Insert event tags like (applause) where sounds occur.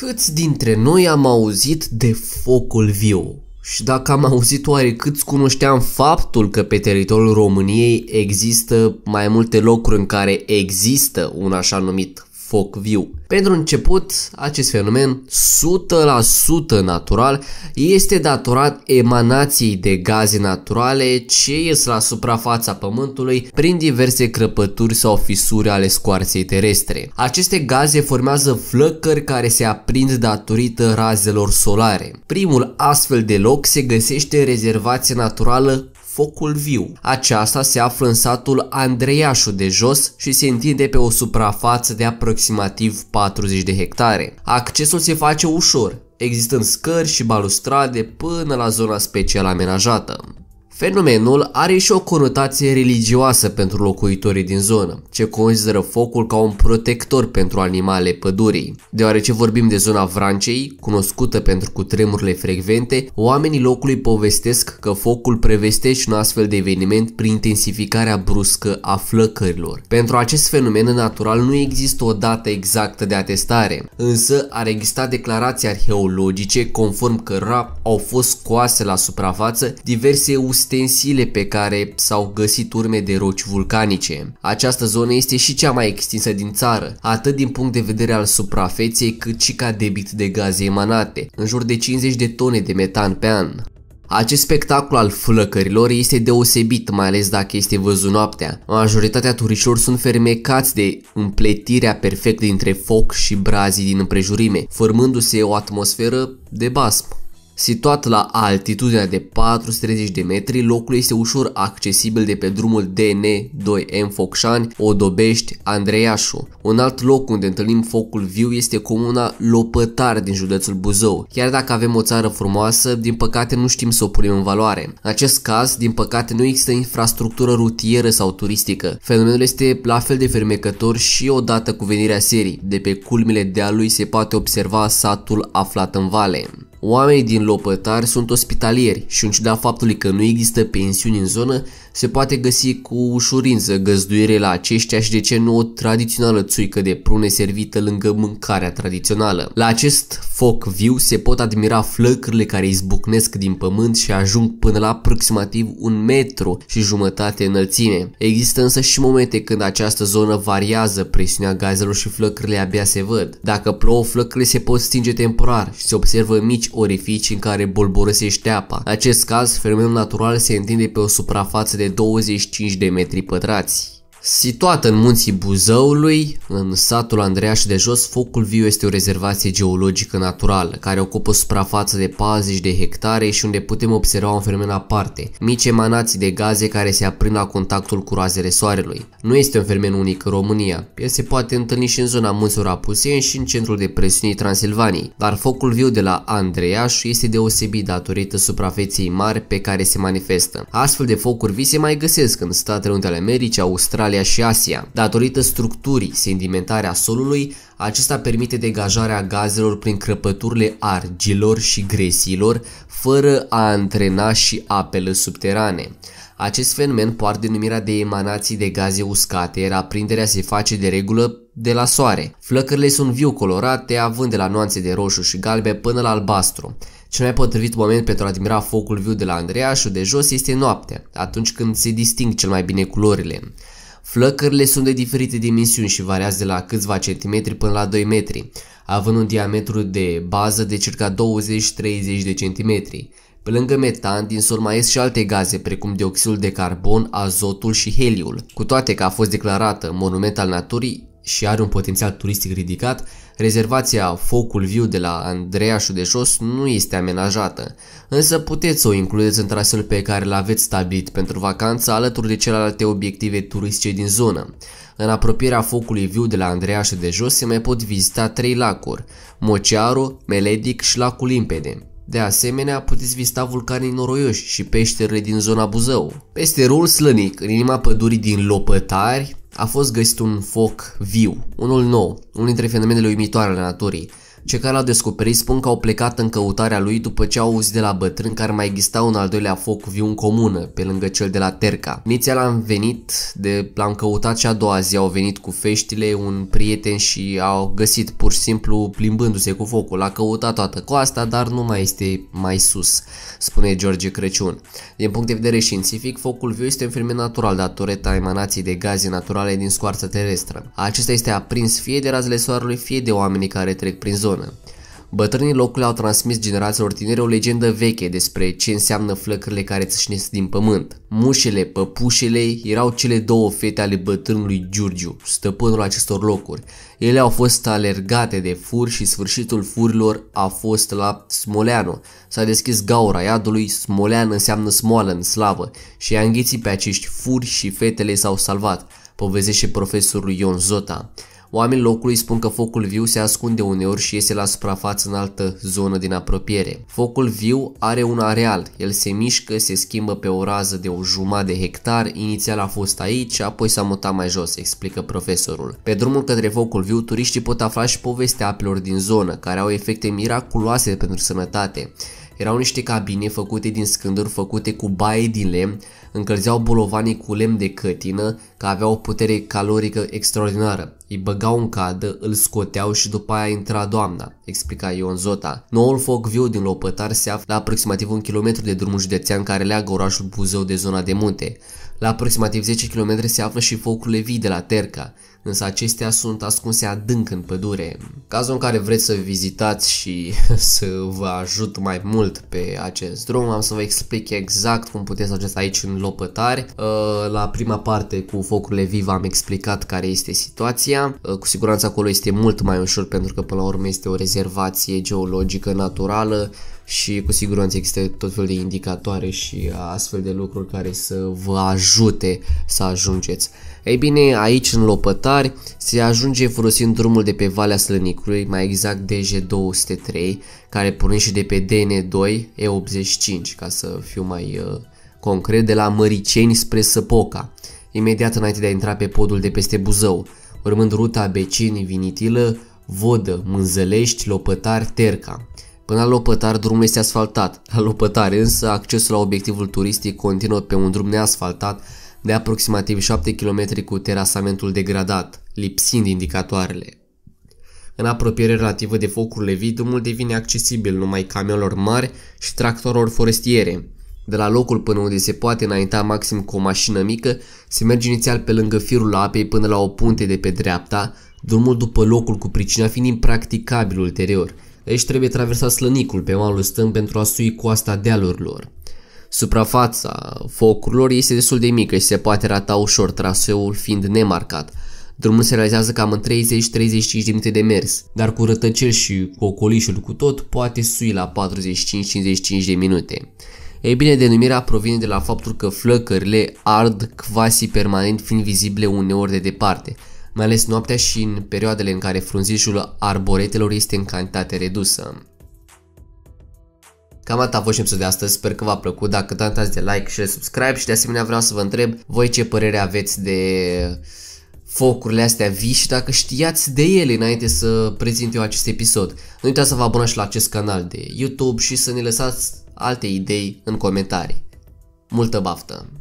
Câți dintre noi am auzit de focul viu? Și dacă am auzit oare câți cunoșteam faptul că pe teritoriul României există mai multe locuri în care există un așa numit foc viu. Pentru început, acest fenomen 100% natural este datorat emanației de gaze naturale ce ies la suprafața Pământului prin diverse crăpături sau fisuri ale scoarței terestre. Aceste gaze formează flăcări care se aprind datorită razelor solare. Primul astfel de loc se găsește în rezervația naturală Focul Viu. Aceasta se află în satul Andreiașu de Jos și se întinde pe o suprafață de aproximativ 40 de hectare. Accesul se face ușor, existând scări și balustrade până la zona special amenajată. Fenomenul are și o conotație religioasă pentru locuitorii din zonă, ce consideră focul ca un protector pentru animale pădurii. Deoarece vorbim de zona Vrancei, cunoscută pentru cutremurile frecvente, oamenii locului povestesc că focul prevestește un astfel de eveniment prin intensificarea bruscă a flăcărilor. Pentru acest fenomen natural nu există o dată exactă de atestare, însă ar exista declarații arheologice conform cărora au fost scoase la suprafață diverse usine extensile pe care s-au găsit urme de roci vulcanice. Această zonă este și cea mai extinsă din țară, atât din punct de vedere al suprafeței cât și ca debit de gaze emanate, în jur de 50 de tone de metan pe an. Acest spectacol al flăcărilor este deosebit, mai ales dacă este văzut noaptea. Majoritatea turiștilor sunt fermecați de împletirea perfectă dintre foc și brazii din împrejurime, formându-se o atmosferă de basm. Situat la altitudinea de 430 de metri, locul este ușor accesibil de pe drumul DN2M Focșani, Odobești, Andreiașu. Un alt loc unde întâlnim focul viu este comuna Lopătar din județul Buzău. Chiar dacă avem o țară frumoasă, din păcate nu știm să o punem în valoare. În acest caz, din păcate, nu există infrastructură rutieră sau turistică. Fenomenul este la fel de fermecător și odată cu venirea serii. De pe culmile dealului se poate observa satul aflat în vale. Oamenii din lopătari sunt ospitalieri și în ciuda faptului că nu există pensiuni în zonă, se poate găsi cu ușurință găzduire la aceștia și de ce nu o tradițională țuică de prune servită lângă mâncarea tradițională. La acest foc viu se pot admira flăcările care izbucnesc din pământ și ajung până la aproximativ un metru și jumătate înălțime. Există însă și momente când această zonă variază presiunea gazelor și flăcările abia se văd. Dacă plouă, flăcările se pot stinge temporar și se observă mici orificii în care bolborosește apa. În acest caz, fenomenul natural se întinde pe o suprafață de 25 de metri pătrați. Situată în munții Buzăului, în satul Andreaș de Jos, Focul Viu este o rezervație geologică naturală, care ocupă o suprafață de 40 de hectare și unde putem observa un fenomen aparte, mici emanații de gaze care se aprind la contactul cu razele soarelui. Nu este un fenomen unic în România, el se poate întâlni și în zona munților Apuseni și în centrul presiunii Transilvaniei, dar Focul Viu de la Andreaș este deosebit datorită suprafeței mari pe care se manifestă. Astfel de focuri vii se mai găsesc în Statele Unite ale Americii, Australia, Australia și Asia. Datorită structurii sedimentare a solului, acesta permite degajarea gazelor prin crăpăturile argilor și gresilor, fără a antrena și apele subterane. Acest fenomen poartă denumirea de emanații de gaze uscate, iar aprinderea se face de regulă de la soare. Flăcările sunt viu colorate, având de la nuanțe de roșu și galbe până la albastru. Cel mai potrivit moment pentru a admira focul viu de la și de jos este noaptea, atunci când se disting cel mai bine culorile. Flăcările sunt de diferite dimensiuni și variază de la câțiva centimetri până la 2 metri, având un diametru de bază de circa 20-30 de centimetri. Pe lângă metan, din sol mai ies și alte gaze, precum dioxidul de carbon, azotul și heliul. Cu toate că a fost declarată monument al naturii, și are un potențial turistic ridicat, rezervația Focul View de la Andreașu de Jos nu este amenajată, însă puteți să o includeți în traseul pe care l-aveți stabilit pentru vacanță alături de celelalte obiective turistice din zonă. În apropierea Focului View de la Andreașu de Jos se mai pot vizita trei lacuri, Mocearu, Meledic și Lacul Limpede. De asemenea, puteți vizita vulcanii noroioși și peșterile din zona Buzău. Peste rul slănic, în inima pădurii din Lopătari, a fost găsit un foc viu, unul nou, unul dintre fenomenele uimitoare ale naturii, cei care l-au descoperit spun că au plecat în căutarea lui după ce au auzit de la bătrân care mai exista un al doilea foc viu în comună, pe lângă cel de la Terca. Inițial am venit, de, l-am căutat și a doua zi au venit cu feștile un prieten și au găsit pur și simplu plimbându-se cu focul. L-a căutat toată coasta, dar nu mai este mai sus, spune George Crăciun. Din punct de vedere științific, focul viu este un fenomen natural datorită emanației de gaze naturale din scoarța terestră. Acesta este aprins fie de razele soarelui, fie de oamenii care trec prin zonă zonă. Bătrânii locului au transmis generațiilor tinere o legendă veche despre ce înseamnă flăcările care țâșnesc din pământ. Mușele, păpușele erau cele două fete ale bătrânului Giurgiu, stăpânul acestor locuri. Ele au fost alergate de fur și sfârșitul furilor a fost la Smoleanu. S-a deschis gaura iadului, Smolean înseamnă smoală în slavă și a înghițit pe acești furi și fetele s-au salvat, povestește profesorul Ion Zota. Oamenii locului spun că focul viu se ascunde uneori și iese la suprafață în altă zonă din apropiere. Focul viu are un areal, el se mișcă, se schimbă pe o rază de o jumătate de hectar, inițial a fost aici, apoi s-a mutat mai jos, explică profesorul. Pe drumul către focul viu, turiștii pot afla și povestea apelor din zonă, care au efecte miraculoase pentru sănătate. Erau niște cabine făcute din scânduri făcute cu baie din lemn, încălzeau bolovanii cu lemn de cătină, că aveau o putere calorică extraordinară. Îi băgau în cadă, îl scoteau și după aia intra doamna, explica Ion Zota. Noul foc viu din Lopătar se află la aproximativ un kilometru de drumul județean care leagă orașul Buzău de zona de munte. La aproximativ 10 km se află și focul levi de la Terca, însă acestea sunt ascunse adânc în pădure. Cazul în care vreți să vizitați și (laughs) să vă ajut mai mult pe acest drum, am să vă explic exact cum puteți ajunge aici în Lopătari. Uh, la prima parte cu focurile viva am explicat care este situația. Uh, cu siguranță acolo este mult mai ușor pentru că până la urmă este o rezervație geologică naturală și cu siguranță există tot felul de indicatoare și astfel de lucruri care să vă ajute să ajungeți. Ei bine, aici în Lopătari Târari se ajunge folosind drumul de pe Valea Slănicului, mai exact DG203, care pornește de pe DN2 E85, ca să fiu mai uh, concret, de la Măriceni spre Săpoca, imediat înainte de a intra pe podul de peste Buzău, urmând ruta becini vinitilă Vodă, Mânzălești, Lopătar, Terca. Până la Lopătar drumul este asfaltat, la Lopătar însă accesul la obiectivul turistic continuă pe un drum neasfaltat de aproximativ 7 km cu terasamentul degradat, lipsind indicatoarele. În apropiere relativă de focurile vii, drumul devine accesibil numai camionilor mari și tractorilor forestiere. De la locul până unde se poate înainta maxim cu o mașină mică, se merge inițial pe lângă firul apei până la o punte de pe dreapta, drumul după locul cu pricina fiind impracticabil ulterior. Aici trebuie traversat slănicul pe malul stâng pentru a sui coasta dealurilor. Suprafața focurilor este destul de mică și se poate rata ușor, traseul fiind nemarcat. Drumul se realizează cam în 30-35 de minute de mers, dar cu rătăcel și cu ocolișul cu tot poate sui la 45-55 de minute. Ei bine, denumirea provine de la faptul că flăcările ard quasi permanent fiind vizibile uneori de departe, mai ales noaptea și în perioadele în care frunzișul arboretelor este în cantitate redusă. Cam atât a fost și episodul de astăzi, sper că v-a plăcut, dacă tot da, de like și de subscribe și de asemenea vreau să vă întreb voi ce părere aveți de focurile astea vii și dacă știați de ele înainte să prezint eu acest episod. Nu uitați să vă abonați la acest canal de YouTube și să ne lăsați alte idei în comentarii. Multă baftă!